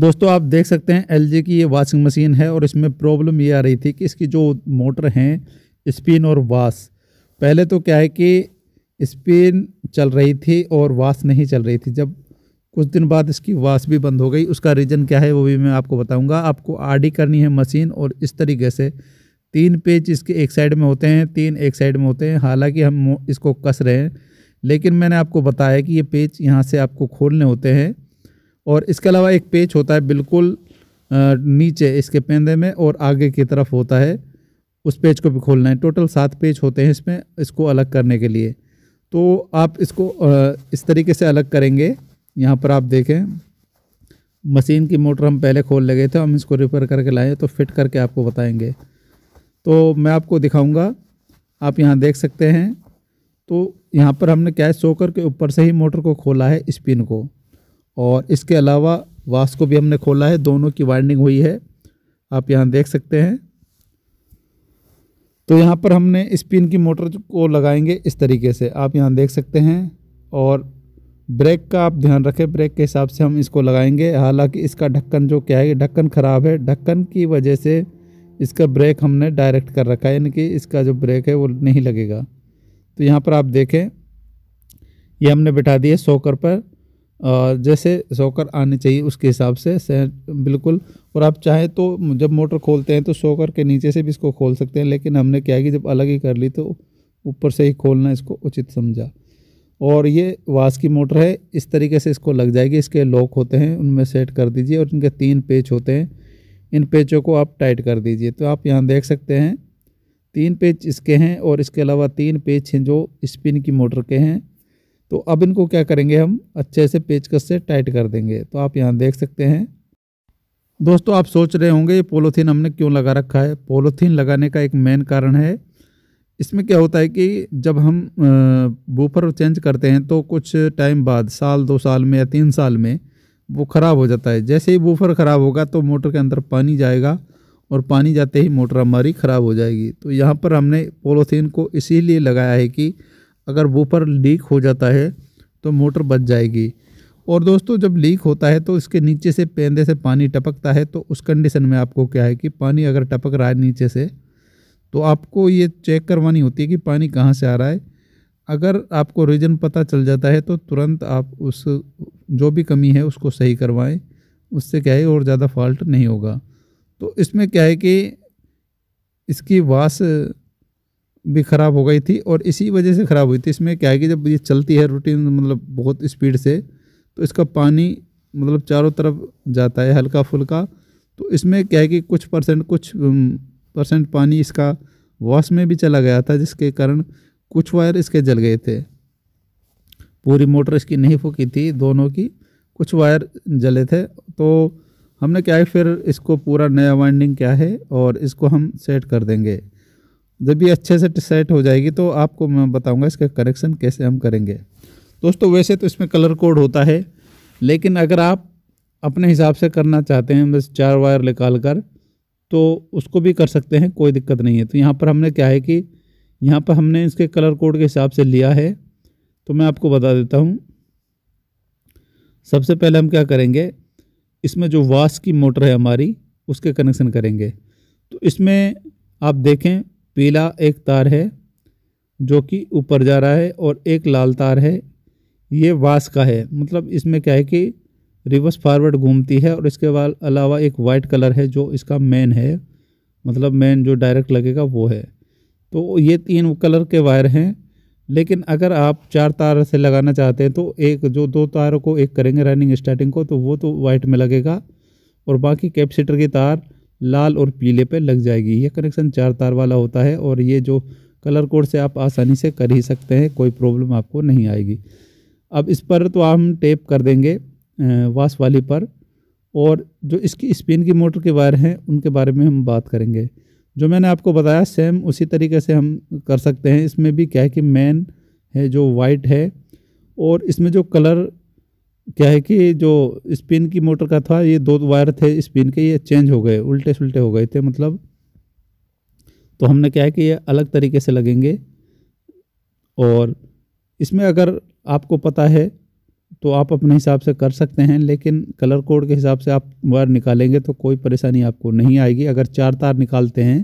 दोस्तों आप देख सकते हैं एल की ये वाशिंग मशीन है और इसमें प्रॉब्लम ये आ रही थी कि इसकी जो मोटर हैं स्पिन और वास पहले तो क्या है कि स्पिन चल रही थी और वास नहीं चल रही थी जब कुछ दिन बाद इसकी वास भी बंद हो गई उसका रीज़न क्या है वो भी मैं आपको बताऊंगा आपको आडी करनी है मशीन और इस तरीके से तीन पेज इसके एक साइड में होते हैं तीन एक साइड में होते हैं हालांकि हम इसको कस रहे हैं लेकिन मैंने आपको बताया कि ये पेज यहाँ से आपको खोलने होते हैं और इसके अलावा एक पेच होता है बिल्कुल नीचे इसके पेंदे में और आगे की तरफ होता है उस पेज को भी खोलना है टोटल सात पेज होते हैं इसमें इसको अलग करने के लिए तो आप इसको इस तरीके से अलग करेंगे यहाँ पर आप देखें मशीन की मोटर हम पहले खोल गए थे हम इसको रिपेयर करके लाए तो फिट करके आपको बताएंगे तो मैं आपको दिखाऊंगा आप यहाँ देख सकते हैं तो यहाँ पर हमने कैश सोकर के ऊपर से ही मोटर को खोला है स्पिन को और इसके अलावा वास को भी हमने खोला है दोनों की वाइंडिंग हुई है आप यहाँ देख सकते हैं तो यहाँ पर हमने स्पिन की मोटर को लगाएंगे इस तरीके से आप यहाँ देख सकते हैं और ब्रेक का आप ध्यान रखें ब्रेक के हिसाब से हम इसको लगाएंगे हालांकि इसका ढक्कन जो क्या है ढक्कन ख़राब है ढक्कन की वजह से इसका ब्रेक हमने डायरेक्ट कर रखा है यानी कि इसका जो ब्रेक है वो नहीं लगेगा तो यहाँ पर आप देखें ये हमने बिठा दिए सोकर पर जैसे सोकर आने चाहिए उसके हिसाब से, बिल्कुल और आप चाहें तो जब मोटर खोलते हैं तो सोकर के नीचे से भी इसको खोल सकते हैं लेकिन हमने क्या कि जब अलग ही कर ली तो ऊपर से ही खोलना इसको उचित समझा और ये वास की मोटर है इस तरीके से इसको लग जाएगी इसके लॉक होते हैं उनमें सेट कर दीजिए और इनके तीन पेच होते हैं इन पेचों को आप टाइट कर दीजिए तो आप यहाँ देख सकते हैं तीन पेच इसके हैं और इसके अलावा तीन पेच हैं जो स्पिन की मोटर के हैं तो अब इनको क्या करेंगे हम अच्छे से पेचकस से टाइट कर देंगे तो आप यहाँ देख सकते हैं दोस्तों आप सोच रहे होंगे ये पोलोथीन हमने क्यों लगा रखा है पोलोथीन लगाने का एक मेन कारण है इसमें क्या होता है कि जब हम बूफर चेंज करते हैं तो कुछ टाइम बाद साल दो साल में या तीन साल में वो ख़राब हो जाता है जैसे ही बूफर ख़राब होगा तो मोटर के अंदर पानी जाएगा और पानी जाते ही मोटर हमारी ख़राब हो जाएगी तो यहाँ पर हमने पोलोथीन को इसीलिए लगाया है कि अगर पर लीक हो जाता है तो मोटर बच जाएगी और दोस्तों जब लीक होता है तो इसके नीचे से पेंदे से पानी टपकता है तो उस कंडीशन में आपको क्या है कि पानी अगर टपक रहा है नीचे से तो आपको ये चेक करवानी होती है कि पानी कहाँ से आ रहा है अगर आपको रीजन पता चल जाता है तो तुरंत आप उस जो भी कमी है उसको सही करवाएं उससे क्या है और ज़्यादा फॉल्ट नहीं होगा तो इसमें क्या है कि इसकी वास भी ख़राब हो गई थी और इसी वजह से ख़राब हुई थी इसमें क्या है कि जब ये चलती है रूटीन मतलब बहुत स्पीड से तो इसका पानी मतलब चारों तरफ जाता है हल्का फुल्का तो इसमें क्या है कि कुछ परसेंट कुछ परसेंट पानी इसका वॉश में भी चला गया था जिसके कारण कुछ वायर इसके जल गए थे पूरी मोटर इसकी नहीं फूकी थी दोनों की कुछ वायर जले थे तो हमने क्या है फिर इसको पूरा नया वाइंडिंग क्या है और इसको हम सेट कर देंगे जब ये अच्छे से सेट हो जाएगी तो आपको मैं बताऊंगा इसका करेक्शन कैसे हम करेंगे दोस्तों वैसे तो इसमें कलर कोड होता है लेकिन अगर आप अपने हिसाब से करना चाहते हैं बस चार वायर निकाल कर तो उसको भी कर सकते हैं कोई दिक्कत नहीं है तो यहाँ पर हमने क्या है कि यहाँ पर हमने इसके कलर कोड के हिसाब से लिया है तो मैं आपको बता देता हूँ सबसे पहले हम क्या करेंगे इसमें जो वास की मोटर है हमारी उसके कनेक्शन करेंगे तो इसमें आप देखें पीला एक तार है जो कि ऊपर जा रहा है और एक लाल तार है ये वास का है मतलब इसमें क्या है कि रिवर्स फॉरवर्ड घूमती है और इसके बाद अलावा एक वाइट कलर है जो इसका मेन है मतलब मेन जो डायरेक्ट लगेगा वो है तो ये तीन कलर के वायर हैं लेकिन अगर आप चार तार से लगाना चाहते हैं तो एक जो दो तारों को एक करेंगे रनिंग स्टार्टिंग को तो वो तो वाइट में लगेगा और बाकी कैपेसिटर की तार लाल और पीले पे लग जाएगी ये कनेक्शन चार तार वाला होता है और ये जो कलर कोड से आप आसानी से कर ही सकते हैं कोई प्रॉब्लम आपको नहीं आएगी अब इस पर तो हम टेप कर देंगे वास वाली पर और जो इसकी स्पिन की मोटर के वायर हैं उनके बारे में हम बात करेंगे जो मैंने आपको बताया सेम उसी तरीके से हम कर सकते हैं इसमें भी क्या है कि मैन है जो वाइट है और इसमें जो कलर क्या है कि जो स्पिन की मोटर का था ये दो वायर थे स्पिन के ये चेंज हो गए उल्टे सुलटे हो गए थे मतलब तो हमने क्या है कि ये अलग तरीके से लगेंगे और इसमें अगर आपको पता है तो आप अपने हिसाब से कर सकते हैं लेकिन कलर कोड के हिसाब से आप वायर निकालेंगे तो कोई परेशानी आपको नहीं आएगी अगर चार तार निकालते हैं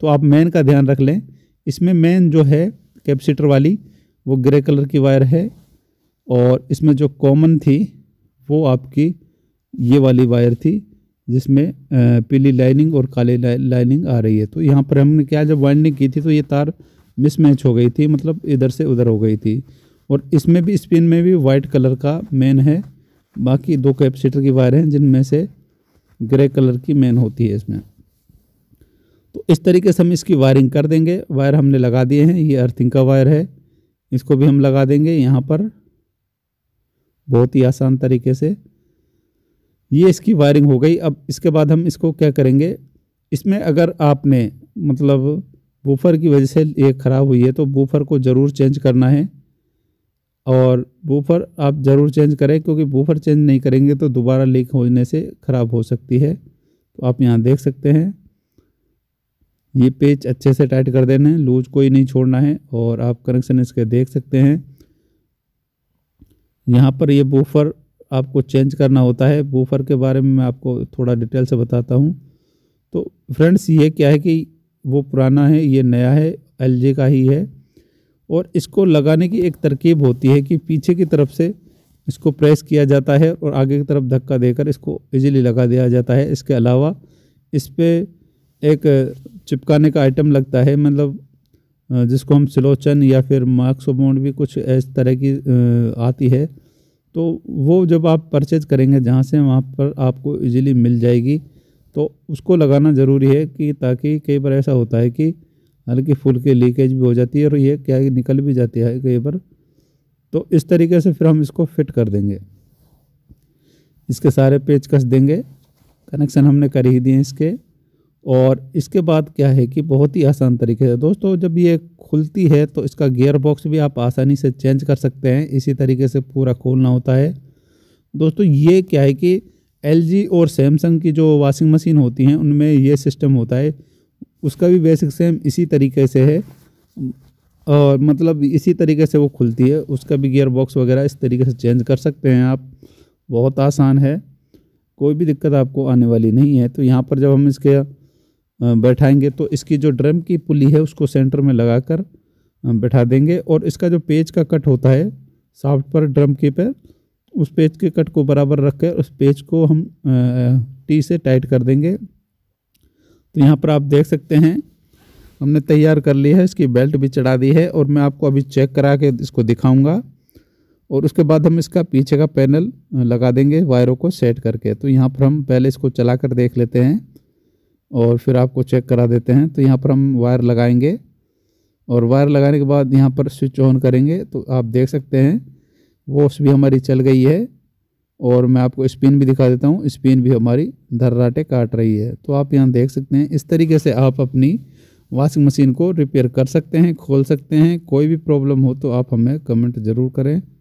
तो आप मेन का ध्यान रख लें इसमें मेन जो है कैपेसिटर वाली वो ग्रे कलर की वायर है और इसमें जो कॉमन थी वो आपकी ये वाली वायर थी जिसमें पीली लाइनिंग और काली लाइनिंग आ रही है तो यहाँ पर हमने क्या जब वाइंडिंग की थी तो ये तार मिसमैच हो गई थी मतलब इधर से उधर हो गई थी और इसमें भी स्पिन में भी वाइट कलर का मेन है बाकी दो कैपेसिटर की वायर हैं जिनमें से ग्रे कलर की मेन होती है इसमें तो इस तरीके से हम इसकी वायरिंग कर देंगे वायर हमने लगा दिए हैं ये अर्थिंग का वायर है इसको भी हम लगा देंगे यहाँ पर बहुत ही आसान तरीके से ये इसकी वायरिंग हो गई अब इसके बाद हम इसको क्या करेंगे इसमें अगर आपने मतलब बूफर की वजह से ये ख़राब हुई है तो बूफर को ज़रूर चेंज करना है और बूफर आप ज़रूर चेंज करें क्योंकि बूफर चेंज नहीं करेंगे तो दोबारा लीक होने से ख़राब हो सकती है तो आप यहाँ देख सकते हैं ये पेच अच्छे से टाइट कर देना है लूज कोई नहीं छोड़ना है और आप कनेक्शन इसके देख सकते हैं यहाँ पर ये बूफर आपको चेंज करना होता है बूफर के बारे में मैं आपको थोड़ा डिटेल से बताता हूँ तो फ्रेंड्स ये क्या है कि वो पुराना है ये नया है एल का ही है और इसको लगाने की एक तरकीब होती है कि पीछे की तरफ से इसको प्रेस किया जाता है और आगे की तरफ धक्का देकर इसको इजीली लगा दिया जाता है इसके अलावा इस पर एक चिपकाने का आइटम लगता है मतलब जिसको हम सिलोचन या फिर मार्क्सोबोंड भी कुछ इस तरह की आती है तो वो जब आप परचेज करेंगे जहाँ से वहाँ पर आपको इजीली मिल जाएगी तो उसको लगाना ज़रूरी है कि ताकि कई बार ऐसा होता है कि हल्की फुल्की लीकेज भी हो जाती है और ये क्या निकल भी जाती है कई बार तो इस तरीके से फिर हम इसको फिट कर देंगे इसके सारे पेज कस देंगे कनेक्शन हमने कर ही दिए इसके और इसके बाद क्या है कि बहुत ही आसान तरीके से दोस्तों जब ये खुलती है तो इसका गियर बॉक्स भी आप आसानी से चेंज कर सकते हैं इसी तरीके से पूरा खोलना होता है दोस्तों ये क्या है कि एल और सैमसंग की जो वॉशिंग मशीन होती हैं उनमें ये सिस्टम होता है उसका भी बेसिक सेम इसी तरीके से है और मतलब इसी तरीके से वो खुलती है उसका भी गियर बॉक्स वगैरह इस तरीके से चेंज कर सकते हैं आप बहुत आसान है कोई भी दिक्कत आपको आने वाली नहीं है तो यहाँ पर जब हम इसके बैठाएंगे तो इसकी जो ड्रम की पुली है उसको सेंटर में लगाकर बैठा देंगे और इसका जो पेज का कट होता है साफ्ट पर ड्रम के पर उस पेज के कट को बराबर रख कर उस पेज को हम टी से टाइट कर देंगे तो यहाँ पर आप देख सकते हैं हमने तैयार कर लिया है इसकी बेल्ट भी चढ़ा दी है और मैं आपको अभी चेक करा के इसको दिखाऊंगा और उसके बाद हम इसका पीछे का पैनल लगा देंगे वायरों को सेट करके तो यहाँ पर हम पहले इसको चला कर देख लेते हैं और फिर आपको चेक करा देते हैं तो यहाँ पर हम वायर लगाएंगे और वायर लगाने के बाद यहाँ पर स्विच ऑन करेंगे तो आप देख सकते हैं वॉश भी हमारी चल गई है और मैं आपको स्पिन भी दिखा देता हूँ स्पिन भी हमारी धर्राटे काट रही है तो आप यहाँ देख सकते हैं इस तरीके से आप अपनी वॉशिंग मशीन को रिपेयर कर सकते हैं खोल सकते हैं कोई भी प्रॉब्लम हो तो आप हमें कमेंट ज़रूर करें